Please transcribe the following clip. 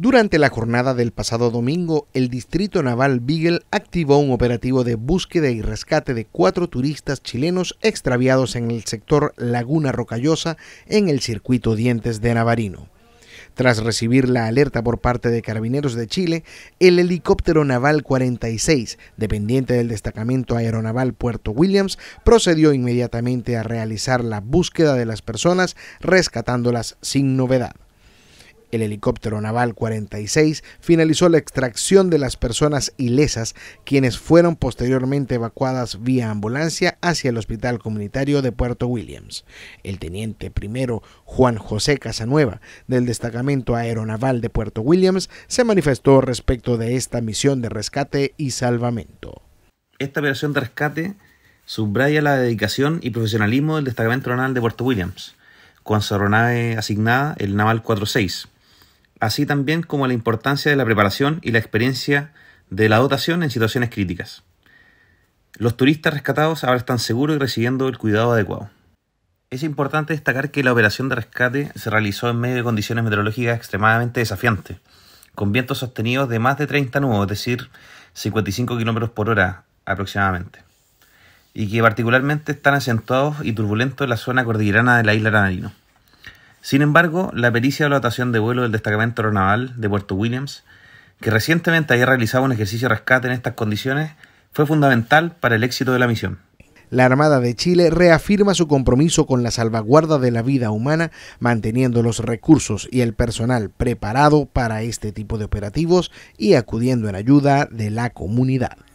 Durante la jornada del pasado domingo, el Distrito Naval Beagle activó un operativo de búsqueda y rescate de cuatro turistas chilenos extraviados en el sector Laguna Rocallosa en el circuito Dientes de Navarino. Tras recibir la alerta por parte de Carabineros de Chile, el helicóptero naval 46, dependiente del destacamento aeronaval Puerto Williams, procedió inmediatamente a realizar la búsqueda de las personas, rescatándolas sin novedad. El helicóptero naval 46 finalizó la extracción de las personas ilesas, quienes fueron posteriormente evacuadas vía ambulancia hacia el Hospital Comunitario de Puerto Williams. El teniente primero Juan José Casanueva, del Destacamento Aeronaval de Puerto Williams, se manifestó respecto de esta misión de rescate y salvamento. Esta operación de rescate subraya la dedicación y profesionalismo del Destacamento Aeronaval de Puerto Williams, con su aeronave asignada, el Naval 46 así también como la importancia de la preparación y la experiencia de la dotación en situaciones críticas. Los turistas rescatados ahora están seguros y recibiendo el cuidado adecuado. Es importante destacar que la operación de rescate se realizó en medio de condiciones meteorológicas extremadamente desafiantes, con vientos sostenidos de más de 30 nudos, es decir, 55 km por hora aproximadamente, y que particularmente están acentuados y turbulentos en la zona cordillerana de la isla Aranarino. Sin embargo, la pericia de la dotación de vuelo del destacamento aeronaval de Puerto Williams, que recientemente había realizado un ejercicio de rescate en estas condiciones, fue fundamental para el éxito de la misión. La Armada de Chile reafirma su compromiso con la salvaguarda de la vida humana, manteniendo los recursos y el personal preparado para este tipo de operativos y acudiendo en ayuda de la comunidad.